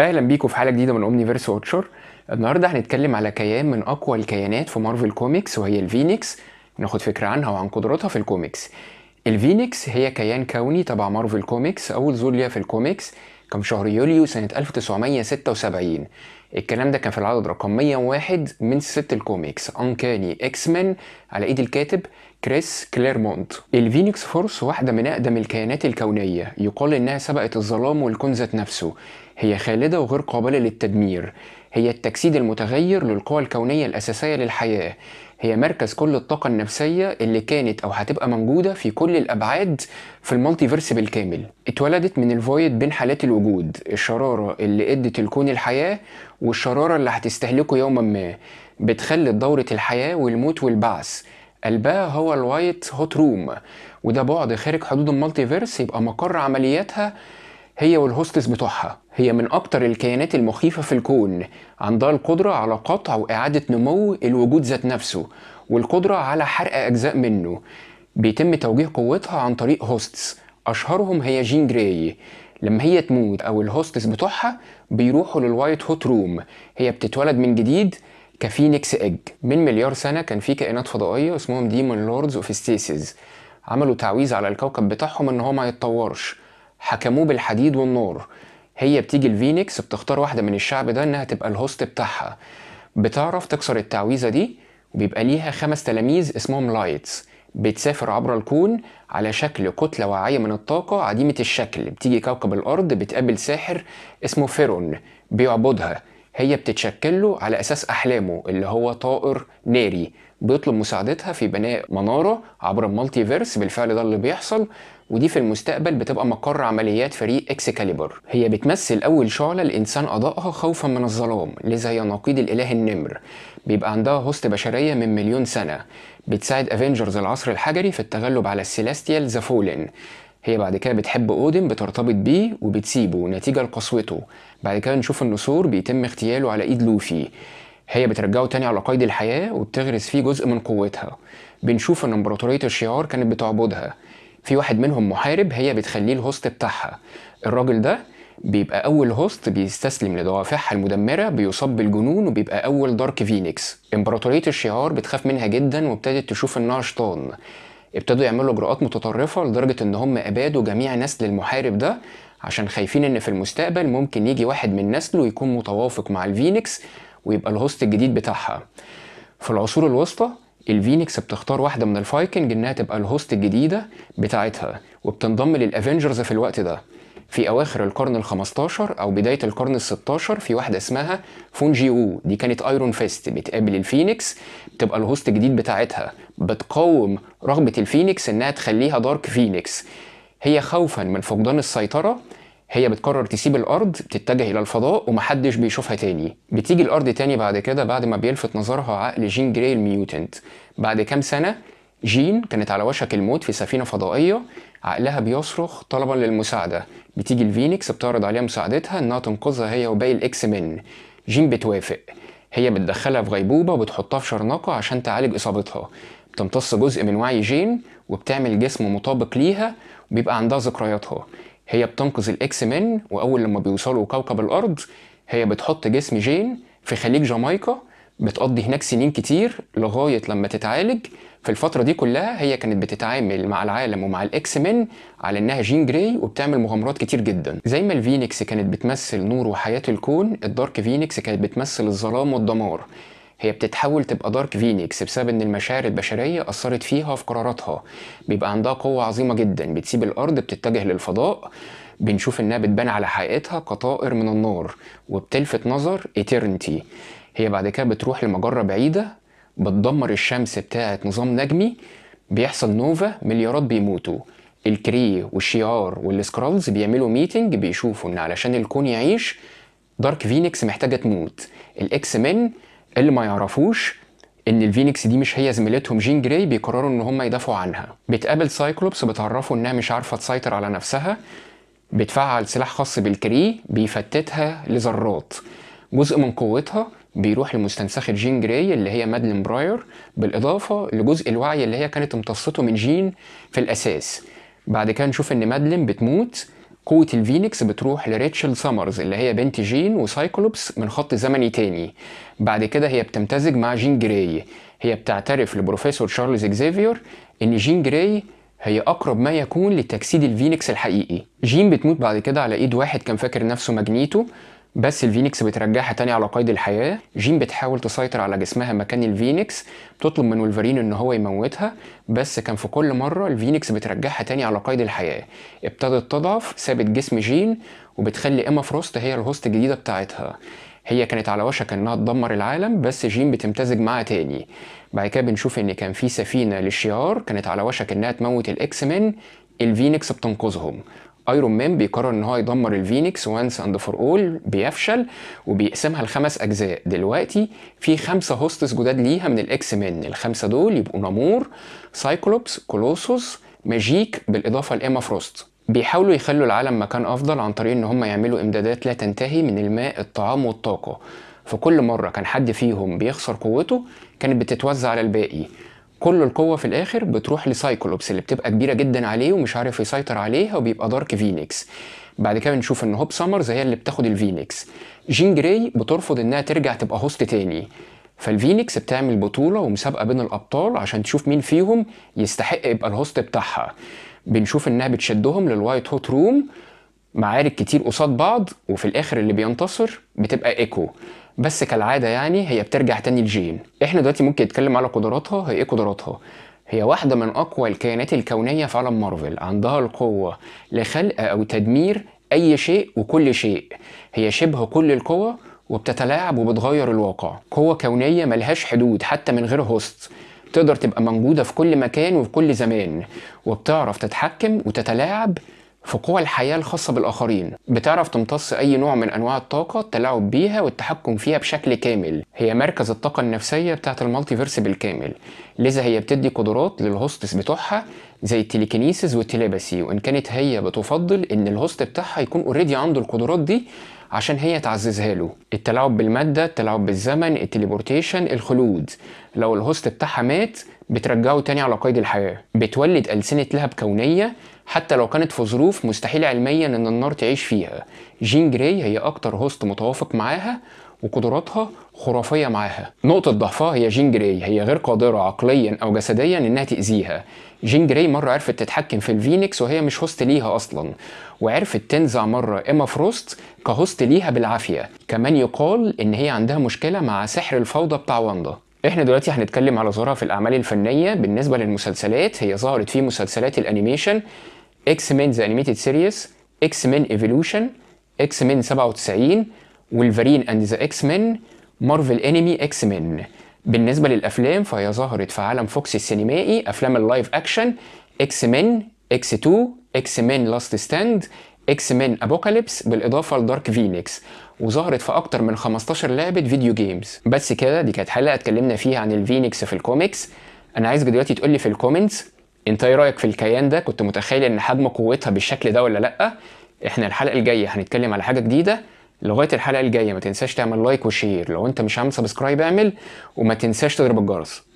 اهلا بيكم في حلقه جديده من اومنيفيرس واتشر النهارده هنتكلم على كيان من اقوى الكيانات في مارفل كوميكس وهي الفينيكس ناخد فكره عنها وعن قدراتها في الكوميكس الفينيكس هي كيان كوني تبع مارفل كوميكس اول ظهور ليها في الكوميكس كان شهر يوليو سنه 1976 الكلام ده كان في العدد رقم 101 من ست الكوميكس انكاني اكس مان على ايد الكاتب كريس كليرمونت الفينيكس فورس واحدة من أقدم الكيانات الكونية يقال إنها سبقت الظلام والكون ذات نفسه هي خالدة وغير قابلة للتدمير هي التجسيد المتغير للقوى الكونية الأساسية للحياة هي مركز كل الطاقة النفسية اللي كانت أو هتبقى موجودة في كل الأبعاد في المالتيفيرس بالكامل اتولدت من الفويد بين حالات الوجود الشرارة اللي ادت الكون الحياة والشرارة اللي هتستهلكه يوما ما بتخلد دورة الحياة والموت والبعث قلبها هو الوايت هوت روم وده بعد خارج حدود المالتيفيرس يبقى مقر عملياتها هي والهوستس بتوعها هي من أكتر الكيانات المخيفة في الكون عندها القدرة على قطع وإعادة نمو الوجود ذات نفسه والقدرة على حرق أجزاء منه بيتم توجيه قوتها عن طريق هوستس أشهرهم هي جين جراي لما هي تموت أو الهوستس بتوعها بيروحوا للوايت هوت روم هي بتتولد من جديد كفينيكس ايج من مليار سنة كان في كائنات فضائية اسمهم ديمون لوردز اوف ستيسيز عملوا تعويذ على الكوكب بتاعهم ان هو ما يتطورش حكموه بالحديد والنار هي بتيجي الفينيكس بتختار واحدة من الشعب ده إنها تبقى الهوست بتاعها بتعرف تكسر التعويذة دي وبيبقى ليها خمس تلاميذ اسمهم لايتس بتسافر عبر الكون على شكل كتلة واعية من الطاقة عديمة الشكل بتيجي كوكب الأرض بتقابل ساحر اسمه فيرون بيعبدها هي بتتشكل له على أساس أحلامه اللي هو طائر ناري بيطلب مساعدتها في بناء مناره عبر المالتي فيرس بالفعل ده اللي بيحصل ودي في المستقبل بتبقى مقر عمليات فريق كاليبر هي بتمثل اول شعله الانسان اضاءها خوفا من الظلام لذا هي نقيض الاله النمر بيبقى عندها هوست بشريه من مليون سنه بتساعد افنجرز العصر الحجري في التغلب على السيليستيال ذا فولن هي بعد كده بتحب اودن بترتبط بيه وبتسيبه نتيجه لقسوته بعد كده نشوف النسور بيتم اغتياله على ايد لوفي هي بترجعه تاني على قيد الحياة وبتغرس فيه جزء من قوتها بنشوف ان امبراطورية الشيار كانت بتعبدها في واحد منهم محارب هي بتخليه الهوست بتاعها الراجل ده بيبقى أول هوست بيستسلم لدوافعها المدمرة بيصاب بالجنون وبيبقى أول دارك فينيكس إمبراطورية الشيار بتخاف منها جدا وابتدت تشوف إنها شطان ابتدوا يعملوا إجراءات متطرفة لدرجة إن هم أبادوا جميع نسل المحارب ده عشان خايفين إن في المستقبل ممكن يجي واحد من نسله يكون متوافق مع الفينيكس ويبقى الهوست الجديد بتاعها في العصور الوسطى الفينكس بتختار واحده من الفايكنج انها تبقى الهوست الجديده بتاعتها وبتنضم للافنجرز في الوقت ده في اواخر القرن ال15 او بدايه القرن ال16 في واحده اسمها فونجي دي كانت ايرون فيست بتقابل الفينكس بتبقى الهوست الجديد بتاعتها بتقاوم رغبه الفينكس انها تخليها دارك فينيكس هي خوفا من فقدان السيطره هي بتقرر تسيب الارض تتجه الى الفضاء ومحدش بيشوفها تاني بتيجي الارض تاني بعد كده بعد ما بيلفت نظرها عقل جين جراي الميوتنت بعد كام سنه جين كانت على وشك الموت في سفينه فضائيه عقلها بيصرخ طلبا للمساعده بتيجي الفينكس بتعرض عليها مساعدتها انها تنقذها هي وباقي الاكس من جين بتوافق هي بتدخلها في غيبوبه وبتحطها في شرنقه عشان تعالج اصابتها بتمتص جزء من وعي جين وبتعمل جسم مطابق ليها وبيبقى عندها ذكرياتها هي بتنقذ الاكس مان واول لما بيوصلوا كوكب الارض هي بتحط جسم جين في خليج جامايكا بتقضي هناك سنين كتير لغايه لما تتعالج في الفتره دي كلها هي كانت بتتعامل مع العالم ومع الاكس مان على انها جين جراي وبتعمل مغامرات كتير جدا زي ما الفينكس كانت بتمثل نور وحياه الكون الدارك فينكس كانت بتمثل الظلام والدمار هي بتتحول تبقى دارك فينيكس بسبب ان المشاعر البشريه اثرت فيها في قراراتها بيبقى عندها قوه عظيمه جدا بتسيب الارض بتتجه للفضاء بنشوف انها بتبان على حقيقتها كطائر من النار وبتلفت نظر ايترنتي هي بعد كده بتروح لمجره بعيده بتدمر الشمس بتاعه نظام نجمي بيحصل نوفا مليارات بيموتوا الكري والشيار والسكرالز بيعملوا ميتنج بيشوفوا ان علشان الكون يعيش دارك فينيكس محتاجه تموت الاكس مين اللي ما يعرفوش ان الفينكس دي مش هي زميلتهم جين جراي بيقرروا ان هم يدافعوا عنها بتقابل سايكلوبس بتعرفه انها مش عارفه تسيطر على نفسها بتفعل سلاح خاص بالكري بيفتتها لذرات جزء من قوتها بيروح لمستنسخة جين جراي اللي هي مادلين براير بالإضافة لجزء الوعي اللي هي كانت امتصته من جين في الأساس بعد كده نشوف إن مادلين بتموت قوة الفينيكس بتروح لريتشل سامرز اللي هي بنت جين وسايكلوبس من خط زمني تاني بعد كده هي بتمتزج مع جين جراي هي بتعترف لبروفيسور شارلز اكزيفير ان جين جراي هي أقرب ما يكون لتجسيد الفينيكس الحقيقي جين بتموت بعد كده على إيد واحد كان فاكر نفسه ماجنيتو بس الفينكس بترجعها تاني على قيد الحياة جين بتحاول تسيطر على جسمها مكان الفينكس بتطلب من ولفرين ان هو يموتها بس كان في كل مرة الفينكس بترجعها تاني على قيد الحياة ابتدت تضعف سابت جسم جين وبتخلي اما فروست هي الهوست الجديدة بتاعتها هي كانت على وشك انها تدمر العالم بس جين بتمتزج معاها تاني بعد كده بنشوف ان كان في سفينه للشيار كانت على وشك انها تموت الاكس مان الفينكس بتنقذهم ايرون مان بيقرر ان هو يدمر الفينيكس وانس اند فور اول بيفشل وبيقسمها لخمس اجزاء دلوقتي في خمسه هوستس جداد ليها من الاكس مان الخمسه دول يبقوا نامور سايكلوبس كولوسوس ماجيك بالاضافه لايما فروست بيحاولوا يخلوا العالم مكان افضل عن طريق ان هم يعملوا امدادات لا تنتهي من الماء الطعام والطاقه فكل مره كان حد فيهم بيخسر قوته كانت بتتوزع على الباقي كل القوه في الاخر بتروح لسايكلوبس اللي بتبقى كبيره جدا عليه ومش عارف يسيطر عليها وبيبقى دارك فينيكس بعد كده بنشوف ان هوب سامرز هي اللي بتاخد الفينيكس جين جراي بترفض انها ترجع تبقى هوست تاني فالفينيكس بتعمل بطوله ومسابقه بين الابطال عشان تشوف مين فيهم يستحق يبقى الهوست بتاعها بنشوف انها بتشدهم للوايت هوت روم معارك كتير قصاد بعض وفي الاخر اللي بينتصر بتبقى ايكو بس كالعاده يعني هي بترجع تاني لجين احنا دلوقتي ممكن نتكلم على قدراتها هي ايه قدراتها هي واحده من اقوى الكائنات الكونيه في عالم مارفل عندها القوه لخلق او تدمير اي شيء وكل شيء هي شبه كل القوى وبتتلاعب وبتغير الواقع قوة كونية ملهاش حدود حتى من غير هوست تقدر تبقى موجودة في كل مكان وفي كل زمان وبتعرف تتحكم وتتلاعب في قوى الحياة الخاصة بالآخرين بتعرف تمتص أي نوع من أنواع الطاقة التلاعب بيها والتحكم فيها بشكل كامل هي مركز الطاقة النفسية بتاعت المالتيفيرس بالكامل لذا هي بتدي قدرات للهوستس بتوعها زي التليكينيسيس والتليباسي وإن كانت هي بتفضل إن الهوست بتاعها يكون اوريدي عنده القدرات دي عشان هي تعززها له التلاعب بالمادة التلاعب بالزمن التليبورتيشن الخلود لو الهوست بتاعها مات بترجعه تاني على قيد الحياة بتولد ألسنة لهب كونية حتى لو كانت في ظروف مستحيل علميا ان النار تعيش فيها جين جراي هي اكتر هوست متوافق معاها وقدراتها خرافيه معاها نقطه ضعفها هي جين جراي هي غير قادره عقليا او جسديا انها تاذيها جين جراي مره عرفت تتحكم في الفينكس وهي مش هوست ليها اصلا وعرفت تنزع مره اما فروست كهوست ليها بالعافيه كمان يقال ان هي عندها مشكله مع سحر الفوضى بتاع واندا احنا دلوقتي هنتكلم على ظهورها في الاعمال الفنيه بالنسبه للمسلسلات هي ظهرت في مسلسلات الانيميشن اكس مين ذا انيميتد سيريس اكس مين ايفولوشن اكس مين 97 وولفرين اند ذا اكس مان مارفل انمي اكس مان بالنسبه للافلام فهي ظهرت في عالم فوكس السينمائي افلام اللايف اكشن اكس مان اكس 2 اكس مان لاست ستاند اكس مان ابوكاليبس بالاضافه لدارك فينيكس وظهرت في اكتر من 15 لعبه فيديو جيمز بس كده دي كانت حلقه اتكلمنا فيها عن الفينيكس في الكوميكس انا عايزك دلوقتي تقول لي في الكومنتس انت ايه رايك في الكيان ده كنت متخيل ان حجم قوتها بالشكل ده ولا لا احنا الحلقه الجايه هنتكلم على حاجه جديده لغايه الحلقه الجايه ما تنساش تعمل لايك وشير لو انت مش عامل سبسكرايب اعمل وما تنساش تضرب الجرس